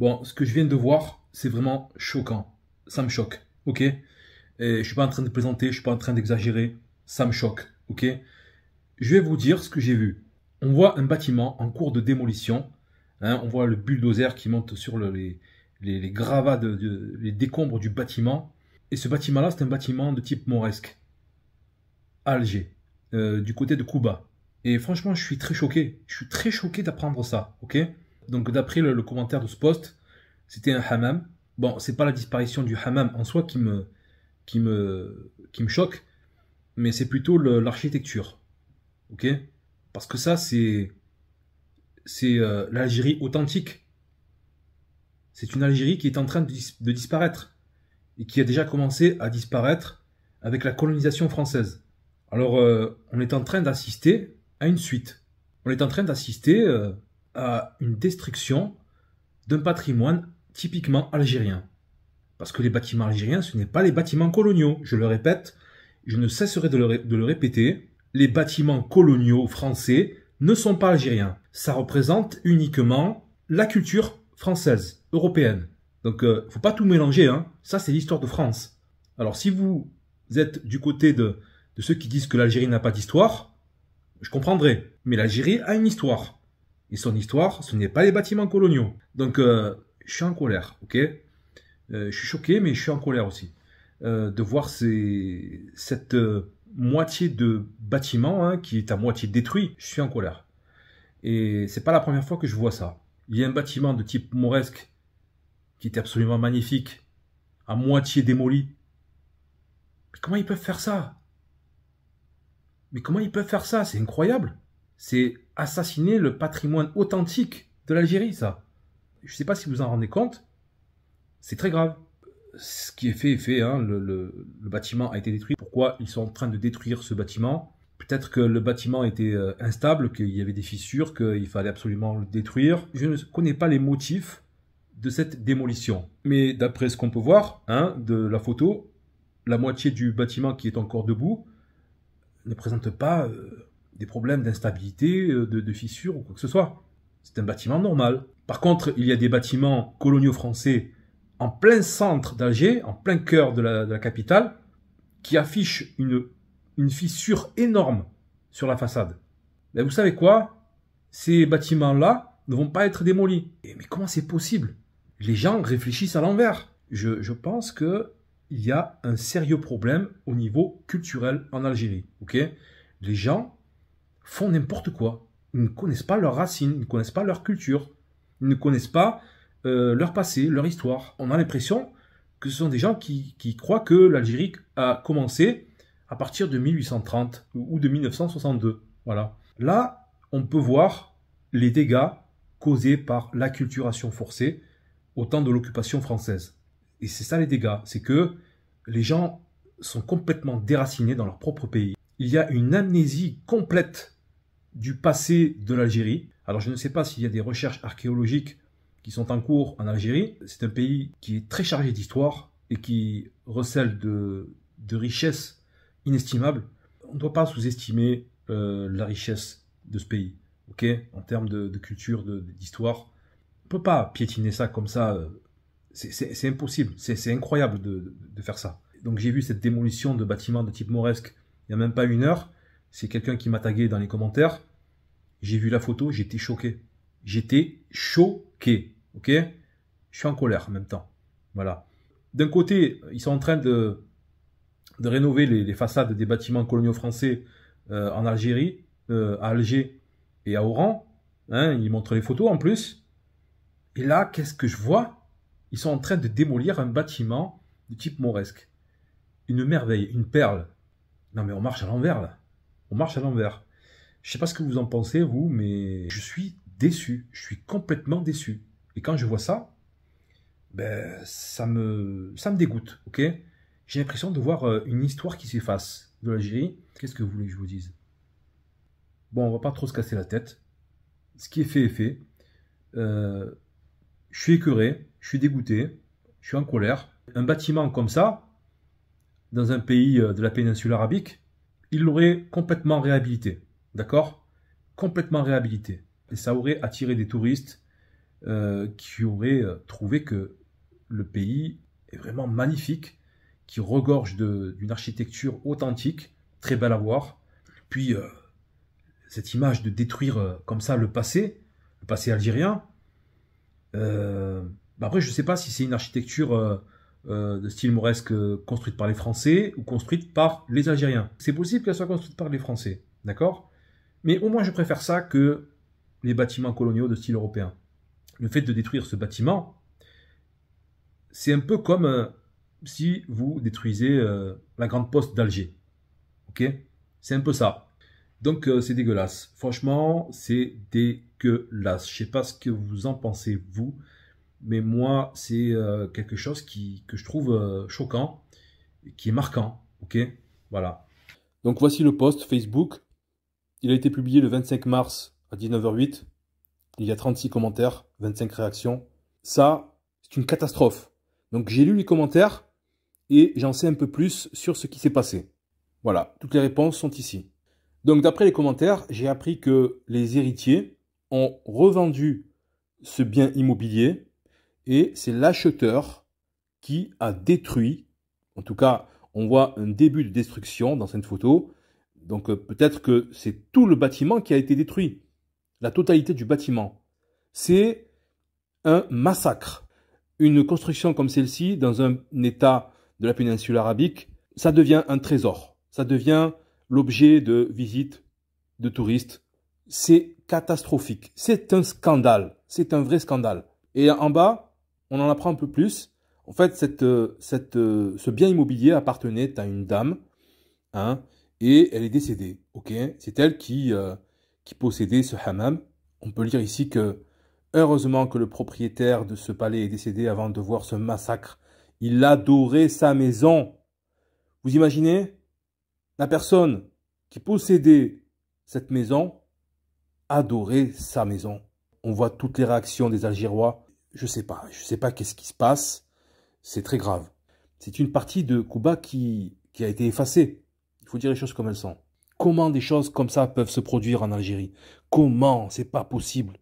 Bon, ce que je viens de voir, c'est vraiment choquant. Ça me choque, ok Je Je suis pas en train de présenter, je suis pas en train d'exagérer. Ça me choque, ok Je vais vous dire ce que j'ai vu. On voit un bâtiment en cours de démolition. Hein, on voit le bulldozer qui monte sur les, gravats, les décombres du bâtiment. Et ce bâtiment-là, c'est un bâtiment de type mauresque. Alger, euh, du côté de Cuba. Et franchement, je suis très choqué. Je suis très choqué d'apprendre ça, ok donc d'après le, commentaire de ce poste, c'était un hammam. Bon, c'est pas la disparition du hammam en soi qui me, qui me, qui me choque, mais c'est plutôt l'architecture. Ok Parce que ça, c'est c'est euh, l'Algérie authentique. C'est une Algérie qui est en train de, disparaître et qui a déjà commencé à disparaître avec la colonisation française. Alors, euh, on est en train d'assister à une suite. On est en train d'assister euh, à une destruction d'un patrimoine typiquement algérien. Parce que les bâtiments algériens, ce n'est pas les bâtiments coloniaux. Je le répète, je ne cesserai de le, répéter, les bâtiments coloniaux français ne sont pas algériens. Ça représente uniquement la culture française, européenne. Donc, ne euh, faut pas tout mélanger. Hein. Ça, c'est l'histoire de France. Alors, si vous êtes du côté de, de ceux qui disent que l'Algérie n'a pas d'histoire, je comprendrai. Mais l'Algérie a une histoire. Et son histoire, ce n'est pas les bâtiments coloniaux. Donc, euh, je suis en colère, ok euh, Je suis choqué, mais je suis en colère aussi. Euh, de voir cette moitié de bâtiment hein, qui est à moitié détruit, je suis en colère. Et c'est pas la première fois que je vois ça. Il y a un bâtiment de type mauresque qui était absolument magnifique, à moitié démoli. Mais comment ils peuvent faire ça Mais comment ils peuvent faire ça C'est incroyable. C'est assassiner le patrimoine authentique de l'Algérie, ça. Je ne sais pas si vous en rendez compte. C'est très grave. Ce qui est fait est fait. Hein. Le, bâtiment a été détruit. Pourquoi ils sont en train de détruire ce bâtiment Peut-être que le bâtiment était euh, instable, qu'il y avait des fissures, qu'il fallait absolument le détruire. Je ne connais pas les motifs de cette démolition. Mais d'après ce qu'on peut voir hein, de la photo, la moitié du bâtiment qui est encore debout ne présente pas euh, des problèmes d'instabilité, euh, de, de fissures ou quoi que ce soit. C'est un bâtiment normal. Par contre, il y a des bâtiments coloniaux français en plein centre d'Alger, en plein cœur de la, capitale, qui affichent une, fissure énorme sur la façade. mais vous savez quoi Ces bâtiments-là ne vont pas être démolis. mais comment c'est possible Les gens réfléchissent à l'envers. Je, pense que il y a un sérieux problème au niveau culturel en Algérie. Ok Les gens font n'importe quoi. Ils ne connaissent pas leurs racines, ils ne connaissent pas leur culture, ils ne connaissent pas euh, leur passé, leur histoire. On a l'impression que ce sont des gens qui, qui croient que l'Algérie a commencé à partir de 1830 ou de 1962. Voilà. Là, on peut voir les dégâts causés par l'acculturation forcée au temps de l'occupation française. Et c'est ça les dégâts, c'est que les gens sont complètement déracinés dans leur propre pays. Il y a une amnésie complète du passé de l'Algérie. Alors je ne sais pas s'il y a des recherches archéologiques qui sont en cours en Algérie. C'est un pays qui est très chargé d'histoire et qui recèle de, richesses inestimables. On ne doit pas sous-estimer euh, la richesse de ce pays, ok En termes de, culture, d'histoire. on ne peut pas piétiner ça comme ça. Euh, c'est impossible. C'est incroyable de, faire ça. Donc j'ai vu cette démolition de bâtiments de type mauresque il n'y a même pas une heure c'est quelqu'un qui m'a tagué dans les commentaires. J'ai vu la photo, j'étais choqué. J'étais choqué. Ok Je suis en colère en même temps. Voilà. D'un côté, ils sont en train de, de rénover les, façades des bâtiments coloniaux français euh, en Algérie, euh, à Alger et à Oran. Hein, ils montrent les photos en plus. Et là, qu'est-ce que je vois Ils sont en train de démolir un bâtiment de type mauresque. Une merveille, une perle. Non mais on marche à l'envers là marche à l'envers. Je sais pas ce que vous en pensez, vous, mais je suis déçu. Je suis complètement déçu. Et quand je vois ça, ben, ça me, ça me dégoûte, ok J'ai l'impression de voir euh, une histoire qui s'efface de l'Algérie. Qu'est-ce que vous voulez que je vous dise Bon, on va pas trop se casser la tête. Ce qui est fait est fait. Euh, je suis écœuré, je suis dégoûté, je suis en colère. Un bâtiment comme ça, dans un pays euh, de la péninsule arabique, il l'aurait complètement réhabilité. D'accord Complètement réhabilité. Et ça aurait attiré des touristes euh, qui auraient euh, trouvé que le pays est vraiment magnifique, qui regorge d'une architecture authentique, très belle à voir. Puis, euh, cette image de détruire comme ça le passé, le passé algérien. Bah après, je ne sais pas si c'est une architecture euh, de style mauresque euh, construite par les Français ou construite par les Algériens. C'est possible qu'elle soit construite par les Français, d'accord Mais au moins je préfère ça que les bâtiments coloniaux de style européen. Le fait de détruire ce bâtiment, c'est un peu comme euh, si vous détruisez la grande poste d'Alger. Ok C'est un peu ça. Donc c'est dégueulasse. Franchement, c'est dégueulasse. Je sais pas ce que vous en pensez, vous mais moi, c'est euh, quelque chose que je trouve euh, choquant choquant, qui est marquant. Ok Voilà. Donc voici le post Facebook. Il a été publié le 25 mars à 19h08. Il y a 36 commentaires, 25 réactions. Ça, c'est une catastrophe. Donc j'ai lu les commentaires et j'en sais un peu plus sur ce qui s'est passé. Voilà, toutes les réponses sont ici. Donc d'après les commentaires, j'ai appris que les héritiers ont revendu ce bien immobilier et c'est l'acheteur qui a détruit, en tout cas, on voit un début de destruction dans cette photo. Donc euh, peut-être que c'est tout le bâtiment qui a été détruit, la totalité du bâtiment. C'est un massacre. Une construction comme celle-ci, dans un état de la péninsule arabique, ça devient un trésor. Ça devient l'objet de visites de touristes. C'est catastrophique. C'est un scandale. C'est un vrai scandale. Et en bas, on en apprend un peu plus. En fait, euh, euh, ce bien immobilier appartenait à une dame, hein, et elle est décédée. c'est elle qui, euh, qui possédait ce hammam. On peut lire ici que heureusement que le propriétaire de ce palais est décédé avant de voir ce massacre. Il adorait sa maison. Vous imaginez La personne qui possédait cette maison adorait sa maison. On voit toutes les réactions des Algérois je sais pas, je sais pas qu'est-ce qui se passe, c'est très grave. C'est une partie de Kuba qui, qui a été effacée. Il faut dire les choses comme elles sont. Comment des choses comme ça peuvent se produire en Algérie Comment C'est pas possible.